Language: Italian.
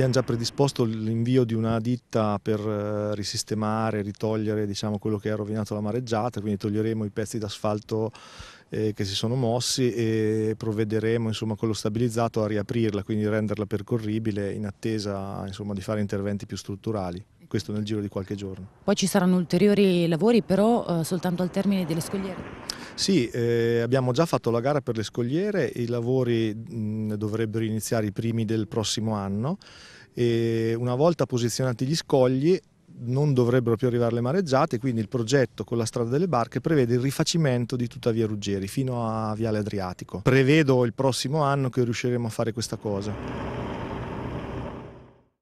Abbiamo già predisposto l'invio di una ditta per eh, risistemare, ritogliere diciamo, quello che ha rovinato la mareggiata, quindi toglieremo i pezzi d'asfalto eh, che si sono mossi e provvederemo insomma, con lo stabilizzato a riaprirla, quindi renderla percorribile in attesa insomma, di fare interventi più strutturali questo nel giro di qualche giorno. Poi ci saranno ulteriori lavori però eh, soltanto al termine delle scogliere? Sì, eh, abbiamo già fatto la gara per le scogliere, i lavori mh, dovrebbero iniziare i primi del prossimo anno e una volta posizionati gli scogli non dovrebbero più arrivare le mareggiate, quindi il progetto con la strada delle barche prevede il rifacimento di tutta via Ruggeri fino a Viale Adriatico. Prevedo il prossimo anno che riusciremo a fare questa cosa.